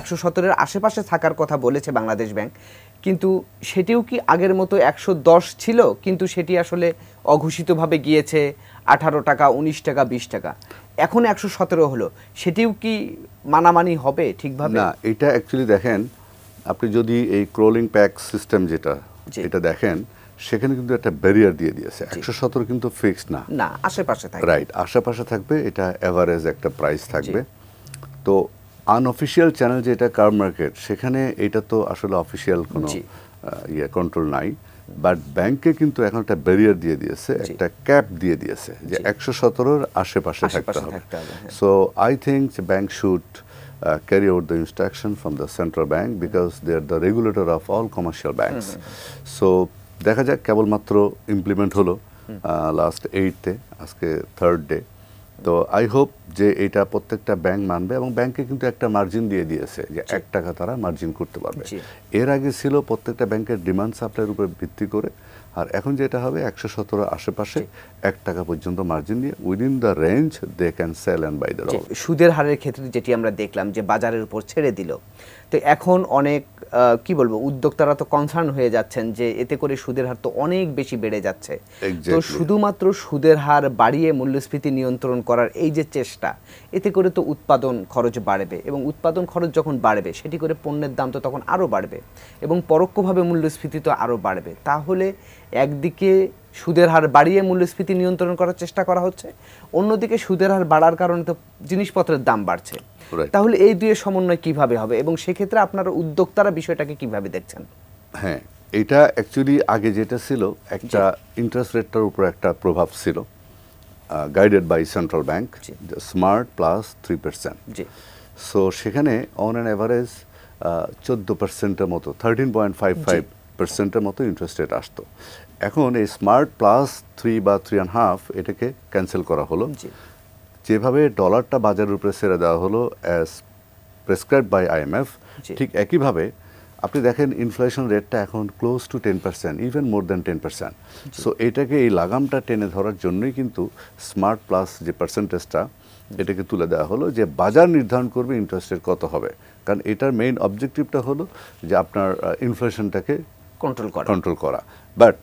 একশো সতেরোর আশেপাশে থাকার কথা বলেছে বাংলাদেশ ব্যাংক কিন্তু সেটিও কি আগের মতো একশো দশ ছিল কিন্তু সেটি আসলে অঘোষিতভাবে গিয়েছে আঠারো টাকা উনিশ টাকা বিশ টাকা এখন একশো সতেরো হলো সেটিও কি মানামানি হবে ঠিকভাবে না এটা অ্যাকচুয়ালি দেখেন আপনি যদি এই ক্রোলিং প্যাক সিস্টেম যেটা এটা দেখেন সেখানে কিন্তু একটা ব্যারিয়ার দিয়ে দিয়েছে একশো সতেরো কিন্তু ফিক্সড না না আশেপাশে রাইট আশেপাশে থাকবে এটা অ্যাভারেজ একটা প্রাইস থাকবে তো আনঅফিসিয়াল চ্যানেল যেটা কার মার্কেট সেখানে এটা তো আসলে অফিসিয়াল কোনো ইয়ে কন্ট্রোল নাই বাট ব্যাংকে কিন্তু এখন একটা ব্যারিয়ার দিয়ে দিয়েছে একটা ক্যাপ দিয়ে দিয়েছে যে একশো সতেরোর আশেপাশে থাকতে হবে so I think bank should carry out the instruction from the central central because they are the regulator of all commercial commercial so দেখা যাক কেবলমাত্র ইমপ্লিমেন্ট হলো লাস্ট এইটে আজকে থার্ড ডে তো আই হোপ যে এটা প্রত্যেকটা ব্যাংক মানবে এবং ব্যাংকে কিন্তু একটা মার্জিন দিয়ে দিয়েছে যে এক টাকা তারা মার্জিন করতে পারবে এর আগে ছিল প্রত্যেকটা ব্যাংকের ডিমান্ড সাপ্লাইয়ের উপর ভিত্তি করে আর এখন যেটা হবে একশো সতেরো আশেপাশে এক টাকা পর্যন্ত মার্জিন দিয়ে within the range they can sell and buy the সুদের হারের ক্ষেত্রে যেটি আমরা দেখলাম যে বাজারের উপর ছেড়ে দিল তো এখন অনেক কি বলবো উদ্যোক্তারা তো কনসার্ন হয়ে যাচ্ছেন যে এতে করে সুদের হার তো অনেক বেশি বেড়ে যাচ্ছে তো শুধুমাত্র সুদের হার বাড়িয়ে মূল্যস্ফীতি নিয়ন্ত্রণ করার এই যে চেষ্টা এতে করে তো উৎপাদন খরচ বাড়বে এবং উৎপাদন খরচ যখন বাড়বে সেটি করে পণ্যের দাম তো তখন আরও বাড়বে এবং পরোক্ষভাবে মূল্যস্ফীতি তো আরও বাড়বে তাহলে একদিকে সুদের হার বাড়িয়ে মূল্যস্ফীতি নিয়ন্ত্রণ করার চেষ্টা করা হচ্ছে অন্যদিকে সুদের হার বাড়ার কারণে তো জিনিসপত্রের দাম বাড়ছে তাহলে এই দুয়ে সমন্বয় কিভাবে হবে এবং সেক্ষেত্রে আপনারা উদ্যোক্তারা বিষয়টাকে কিভাবে দেখছেন হ্যাঁ এটা অ্যাকচুয়ালি আগে যেটা ছিল একটা ইন্টারেস্ট রেটটার উপর একটা প্রভাব ছিল guided by central bank smart plus three percent জি সো সেখানে অন অ্যান অ্যাভারেজ চোদ্দো পার্সেন্টের মতো থার্টিন পয়েন্ট ফাইভ ফাইভ পার্সেন্টের মতো ইন্টারেস্ট রেট আসতো এখন এই স্মার্ট প্লাস থ্রি বা থ্রি অ্যান্ড হাফ এটাকে ক্যান্সেল করা হলো যেভাবে ডলারটা বাজারের উপরে সেরে দেওয়া হলো অ্যাজ প্রেসক্রাইব বাই আইএমএফ ঠিক একইভাবে আপনি দেখেন ইনফ্লেশন রেটটা এখন close to ten percent even more than ten percent so এটাকে এই লাগামটা টেনে ধরার জন্যই কিন্তু স্মার্ট প্লাস যে পার্সেন্টেজটা এটাকে তুলে দেওয়া হলো যে বাজার নির্ধারণ করবে ইন্টারেস্ট রেট কত হবে কারণ এটার মেইন অবজেক্টিভটা হলো যে আপনার ইনফ্লেশনটাকে কন্ট্রোল করা কন্ট্রোল করা বাট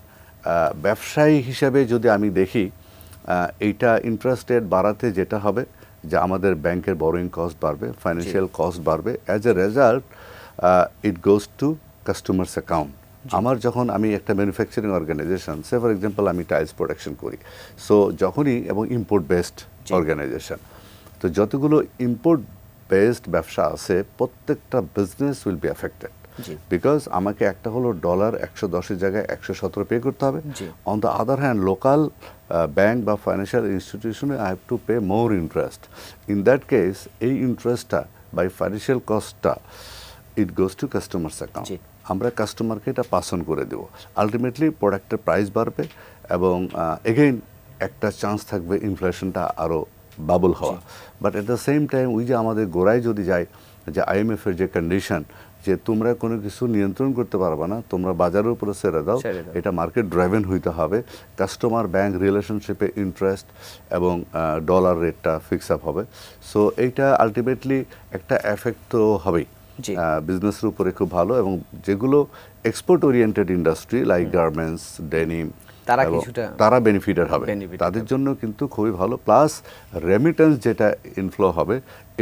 ব্যবসায়ী হিসেবে যদি আমি দেখি এইটা ইন্টারেস্ট রেট বাড়াতে যেটা হবে যে আমাদের ব্যাংকের বরোয়িং কস্ট বাড়বে ফাইন্যান্সিয়াল কস্ট বাড়বে as a result it goes to customers account আমার যখন আমি একটা manufacturing organisation say for example আমি টাইলস প্রোডাকশন করি সো যখনই এবং ইম্পোর্ট বেসড অর্গানাইজেশন তো যতগুলো ইম্পোর্ট বেসড ব্যবসা আছে প্রত্যেকটা business will be affected because আমাকে একটা হলো ডলার একশো দশের জায়গায় একশো সতেরো পে করতে হবে on the other hand local bank বা ফাইন্যান্সিয়াল ইনস্টিটিউশনে I have to pay more interest in that case এই ইন্টারেস্টটা বাই ফাইন্যান্সিয়াল কস্টটা it goes to customers account আমরা কাস্টমারকে এটা পাসন করে দেবো আলটিমেটলি প্রোডাক্টের প্রাইস বাড়বে এবং এগেইন uh, একটা চান্স থাকবে ইনফ্লেশনটা আরও বাবল হওয়া but at the same time ওই যে আমাদের গোড়ায় যদি যায় যে আইএমএফের যে কন্ডিশন যে তোমরা কোনো কিছু নিয়ন্ত্রণ করতে পারবে না তোমরা বাজারের উপরে ছেড়ে দাও এটা মার্কেট ড্রাইভেন হইতে হবে কাস্টমার ব্যাংক রিলেশনশিপে ইন্টারেস্ট এবং ডলার রেটটা ফিক্স আপ হবে সো এইটা আলটিমেটলি একটা এফেক্ট তো হবেই বিজনেসের উপরে খুব ভালো এবং যেগুলো export oriented industry like garments denim তারা কিছুটা তারা বেনিফিটার হবে তাদের জন্য কিন্তু খুবই ভালো প্লাস রেমিটেন্স যেটা ইনফ্লো হবে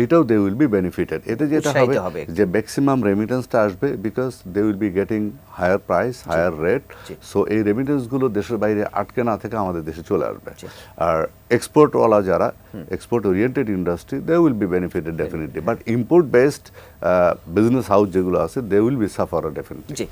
এটাও দে উইল বি বেনিফিটেড এতে যেটা হবে যে ম্যাক্সিমাম রেমিটেন্সটা আসবে because they will be getting higher price higher rate so এই রেমিটেন্সগুলো দেশের বাইরে আটকে না থেকে আমাদের দেশে চলে আসবে আর এক্সপোর্টওয়ালা যারা export oriented industry they will be benefited definitely but import based business house যেগুলো আছে they will be suffer definitely